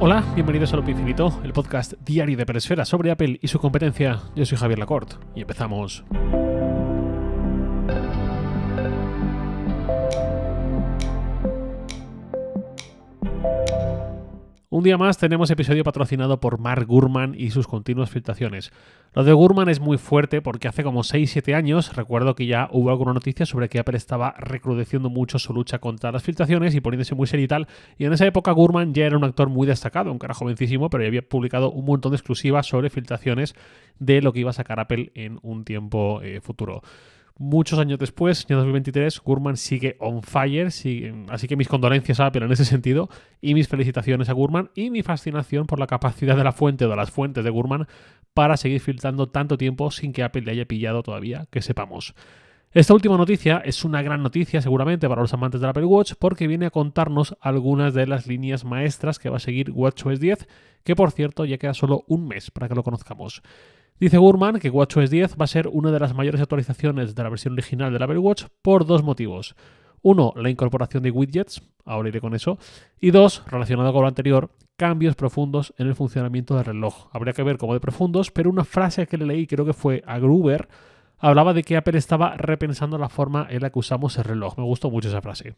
Hola, bienvenidos a Lo Infinito, el podcast diario de Peresfera sobre Apple y su competencia. Yo soy Javier Lacorte y empezamos. Un día más tenemos episodio patrocinado por Mark Gurman y sus continuas filtraciones. Lo de Gurman es muy fuerte porque hace como 6-7 años recuerdo que ya hubo alguna noticia sobre que Apple estaba recrudeciendo mucho su lucha contra las filtraciones y poniéndose muy serio y tal. Y en esa época Gurman ya era un actor muy destacado, un cara jovencísimo, pero ya había publicado un montón de exclusivas sobre filtraciones de lo que iba a sacar Apple en un tiempo eh, futuro. Muchos años después, en 2023, Gurman sigue on fire, así que mis condolencias a Apple en ese sentido y mis felicitaciones a Gurman y mi fascinación por la capacidad de la fuente o de las fuentes de Gurman para seguir filtrando tanto tiempo sin que Apple le haya pillado todavía, que sepamos. Esta última noticia es una gran noticia seguramente para los amantes la Apple Watch porque viene a contarnos algunas de las líneas maestras que va a seguir WatchOS 10, que por cierto ya queda solo un mes para que lo conozcamos. Dice Gurman que WatchOS 10 va a ser una de las mayores actualizaciones de la versión original del Apple Watch por dos motivos. Uno, la incorporación de widgets, ahora iré con eso. Y dos, relacionado con lo anterior, cambios profundos en el funcionamiento del reloj. Habría que ver cómo de profundos, pero una frase que le leí, creo que fue a Gruber, hablaba de que Apple estaba repensando la forma en la que usamos el reloj. Me gustó mucho esa frase.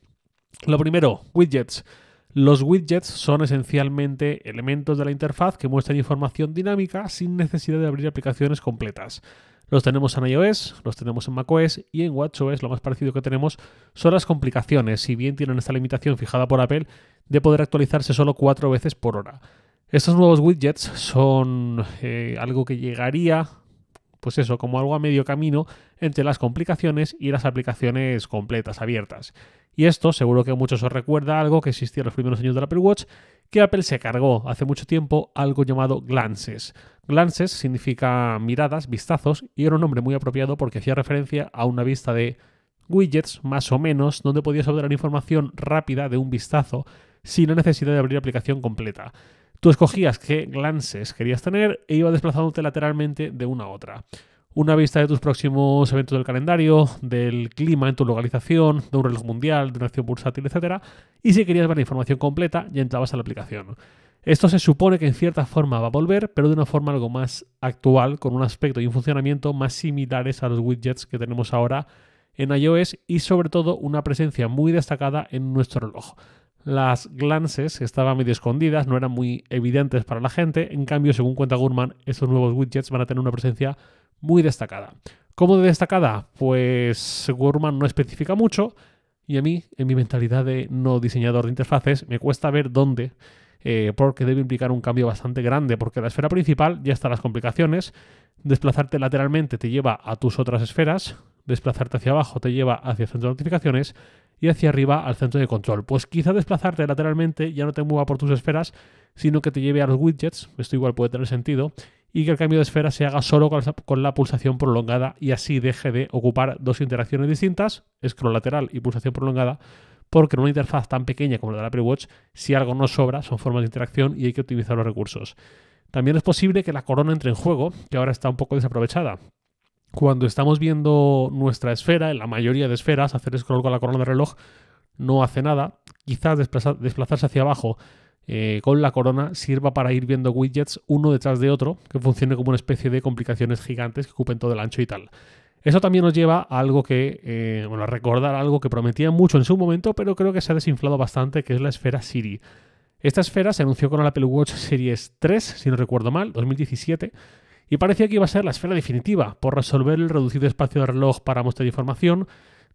Lo primero, widgets. Los widgets son esencialmente elementos de la interfaz que muestran información dinámica sin necesidad de abrir aplicaciones completas. Los tenemos en iOS, los tenemos en macOS y en watchOS lo más parecido que tenemos son las complicaciones, si bien tienen esta limitación fijada por Apple de poder actualizarse solo cuatro veces por hora. Estos nuevos widgets son eh, algo que llegaría pues eso, como algo a medio camino entre las complicaciones y las aplicaciones completas, abiertas. Y esto seguro que a muchos os recuerda algo que existía en los primeros años la Apple Watch, que Apple se cargó hace mucho tiempo algo llamado glances. Glances significa miradas, vistazos, y era un nombre muy apropiado porque hacía referencia a una vista de widgets, más o menos, donde podías obtener información rápida de un vistazo sin la necesidad de abrir aplicación completa. Tú escogías qué glances querías tener e iba desplazándote lateralmente de una a otra. Una vista de tus próximos eventos del calendario, del clima en tu localización, de un reloj mundial, de una acción bursátil, etc. Y si querías ver la información completa, ya entrabas a la aplicación. Esto se supone que en cierta forma va a volver, pero de una forma algo más actual, con un aspecto y un funcionamiento más similares a los widgets que tenemos ahora en iOS y sobre todo una presencia muy destacada en nuestro reloj. Las glances estaban medio escondidas, no eran muy evidentes para la gente. En cambio, según cuenta Gurman, estos nuevos widgets van a tener una presencia muy destacada. ¿Cómo de destacada? Pues Gurman no especifica mucho y a mí, en mi mentalidad de no diseñador de interfaces, me cuesta ver dónde, eh, porque debe implicar un cambio bastante grande, porque la esfera principal ya está las complicaciones. Desplazarte lateralmente te lleva a tus otras esferas, desplazarte hacia abajo te lleva hacia centro de notificaciones y hacia arriba al centro de control. Pues quizá desplazarte lateralmente ya no te mueva por tus esferas, sino que te lleve a los widgets, esto igual puede tener sentido, y que el cambio de esfera se haga solo con la pulsación prolongada y así deje de ocupar dos interacciones distintas, scroll lateral y pulsación prolongada, porque en una interfaz tan pequeña como la de la Apple Watch, si algo no sobra, son formas de interacción y hay que optimizar los recursos. También es posible que la corona entre en juego, que ahora está un poco desaprovechada cuando estamos viendo nuestra esfera, en la mayoría de esferas, hacer scroll con la corona de reloj no hace nada. Quizás desplazarse hacia abajo eh, con la corona sirva para ir viendo widgets uno detrás de otro, que funcione como una especie de complicaciones gigantes que ocupen todo el ancho y tal. Eso también nos lleva a algo que, eh, bueno, a recordar algo que prometía mucho en su momento, pero creo que se ha desinflado bastante, que es la esfera Siri. Esta esfera se anunció con la Apple Watch Series 3, si no recuerdo mal, 2017, y parecía que iba a ser la esfera definitiva por resolver el reducido espacio de reloj para mostrar información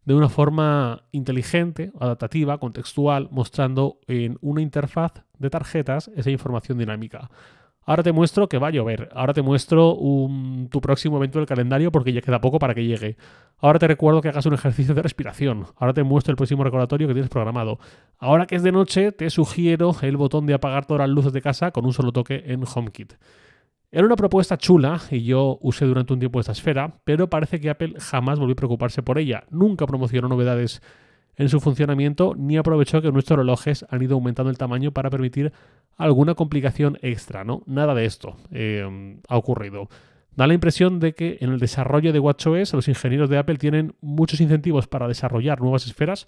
de una forma inteligente, adaptativa, contextual, mostrando en una interfaz de tarjetas esa información dinámica. Ahora te muestro que va a llover. Ahora te muestro tu próximo evento del calendario porque ya queda poco para que llegue. Ahora te recuerdo que hagas un ejercicio de respiración. Ahora te muestro el próximo recordatorio que tienes programado. Ahora que es de noche, te sugiero el botón de apagar todas las luces de casa con un solo toque en HomeKit. Era una propuesta chula y yo usé durante un tiempo esta esfera, pero parece que Apple jamás volvió a preocuparse por ella. Nunca promocionó novedades en su funcionamiento ni aprovechó que nuestros relojes han ido aumentando el tamaño para permitir alguna complicación extra, ¿no? Nada de esto eh, ha ocurrido. Da la impresión de que en el desarrollo de WatchOS los ingenieros de Apple tienen muchos incentivos para desarrollar nuevas esferas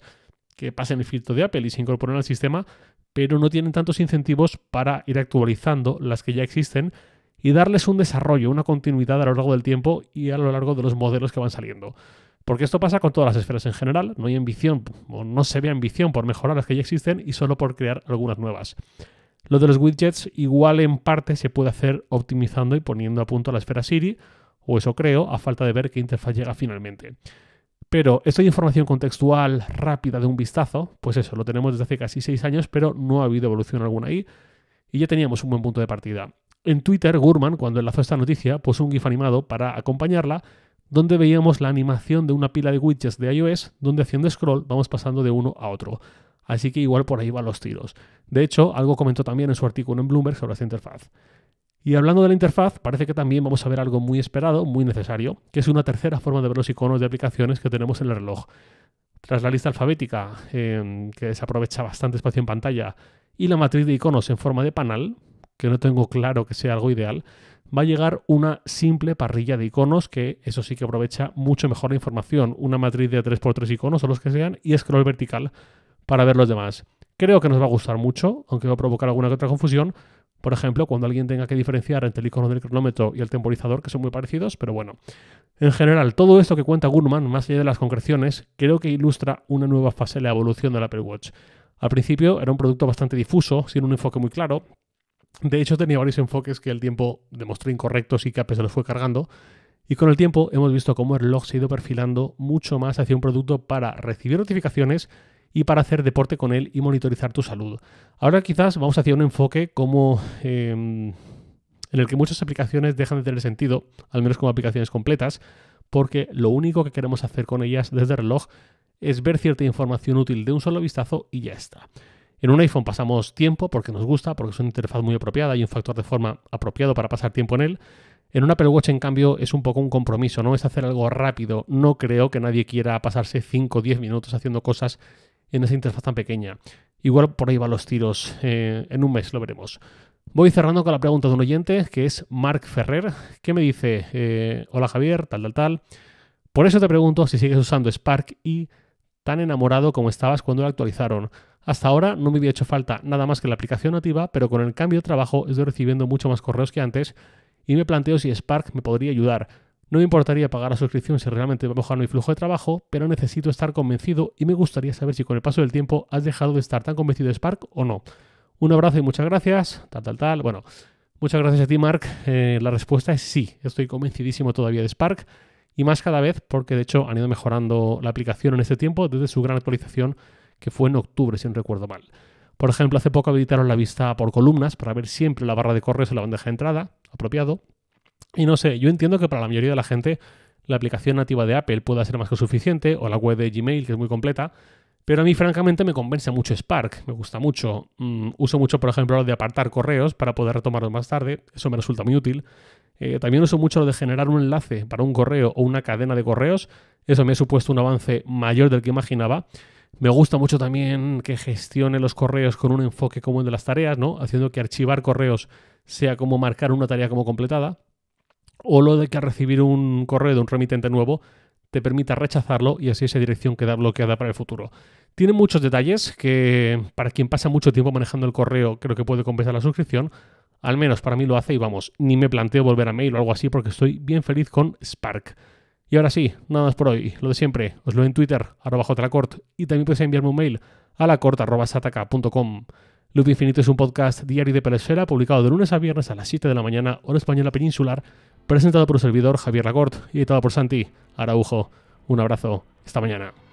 que pasen el filtro de Apple y se incorporen al sistema, pero no tienen tantos incentivos para ir actualizando las que ya existen y darles un desarrollo, una continuidad a lo largo del tiempo y a lo largo de los modelos que van saliendo. Porque esto pasa con todas las esferas en general, no hay ambición o no se ve ambición por mejorar las que ya existen y solo por crear algunas nuevas. Lo de los widgets igual en parte se puede hacer optimizando y poniendo a punto la esfera Siri, o eso creo, a falta de ver qué interfaz llega finalmente. Pero esto de información contextual rápida de un vistazo, pues eso, lo tenemos desde hace casi seis años, pero no ha habido evolución alguna ahí y ya teníamos un buen punto de partida. En Twitter, Gurman, cuando enlazó esta noticia, puso un GIF animado para acompañarla, donde veíamos la animación de una pila de widgets de iOS, donde haciendo scroll vamos pasando de uno a otro. Así que igual por ahí van los tiros. De hecho, algo comentó también en su artículo en Bloomberg sobre esta interfaz. Y hablando de la interfaz, parece que también vamos a ver algo muy esperado, muy necesario, que es una tercera forma de ver los iconos de aplicaciones que tenemos en el reloj. Tras la lista alfabética, em, que desaprovecha bastante espacio en pantalla, y la matriz de iconos en forma de panel que no tengo claro que sea algo ideal, va a llegar una simple parrilla de iconos que eso sí que aprovecha mucho mejor la información, una matriz de 3x3 iconos o los que sean y scroll vertical para ver los demás. Creo que nos va a gustar mucho, aunque va a provocar alguna que otra confusión. Por ejemplo, cuando alguien tenga que diferenciar entre el icono del cronómetro y el temporizador, que son muy parecidos, pero bueno. En general, todo esto que cuenta Gurman, más allá de las concreciones, creo que ilustra una nueva fase de la evolución del Apple Watch. Al principio era un producto bastante difuso, sin un enfoque muy claro, de hecho, tenía varios enfoques que el tiempo demostró incorrectos y que apenas se los fue cargando. Y con el tiempo hemos visto cómo el reloj se ha ido perfilando mucho más hacia un producto para recibir notificaciones y para hacer deporte con él y monitorizar tu salud. Ahora quizás vamos hacia un enfoque como em, en el que muchas aplicaciones dejan de tener sentido, al menos como aplicaciones completas, porque lo único que queremos hacer con ellas desde el reloj es ver cierta información útil de un solo vistazo y ya está. En un iPhone pasamos tiempo porque nos gusta, porque es una interfaz muy apropiada y un factor de forma apropiado para pasar tiempo en él. En un Apple Watch, en cambio, es un poco un compromiso, no es hacer algo rápido. No creo que nadie quiera pasarse 5 o 10 minutos haciendo cosas en esa interfaz tan pequeña. Igual por ahí van los tiros. Eh, en un mes lo veremos. Voy cerrando con la pregunta de un oyente, que es Mark Ferrer, que me dice, eh, hola Javier, tal, tal, tal. Por eso te pregunto si sigues usando Spark y tan enamorado como estabas cuando lo actualizaron. Hasta ahora no me había hecho falta nada más que la aplicación nativa, pero con el cambio de trabajo estoy recibiendo mucho más correos que antes y me planteo si Spark me podría ayudar. No me importaría pagar la suscripción si realmente va a mejorar mi flujo de trabajo, pero necesito estar convencido y me gustaría saber si con el paso del tiempo has dejado de estar tan convencido de Spark o no. Un abrazo y muchas gracias. Tal, tal, tal. Bueno, muchas gracias a ti, Mark. Eh, la respuesta es sí. Estoy convencidísimo todavía de Spark y más cada vez porque de hecho han ido mejorando la aplicación en este tiempo desde su gran actualización que fue en octubre, si no recuerdo mal. Por ejemplo, hace poco habilitaron la vista por columnas para ver siempre la barra de correos en la bandeja de entrada, apropiado. Y no sé, yo entiendo que para la mayoría de la gente la aplicación nativa de Apple pueda ser más que suficiente, o la web de Gmail, que es muy completa, pero a mí francamente me convence mucho Spark, me gusta mucho. Mm, uso mucho, por ejemplo, lo de apartar correos para poder retomarlos más tarde, eso me resulta muy útil. Eh, también uso mucho lo de generar un enlace para un correo o una cadena de correos, eso me ha supuesto un avance mayor del que imaginaba. Me gusta mucho también que gestione los correos con un enfoque común de las tareas, ¿no? Haciendo que archivar correos sea como marcar una tarea como completada. O lo de que recibir un correo de un remitente nuevo te permita rechazarlo y así esa dirección queda bloqueada para el futuro. Tiene muchos detalles que para quien pasa mucho tiempo manejando el correo creo que puede compensar la suscripción. Al menos para mí lo hace y vamos, ni me planteo volver a mail o algo así porque estoy bien feliz con Spark. Y ahora sí, nada más por hoy. Lo de siempre, os lo en Twitter, arroba Corte. y también podéis enviarme un mail a lacort.sataka.com. Loop Infinito es un podcast diario de Pelesfera, publicado de lunes a viernes a las 7 de la mañana, hora española peninsular, presentado por el servidor Javier Lacort y editado por Santi Araujo. Un abrazo, esta mañana.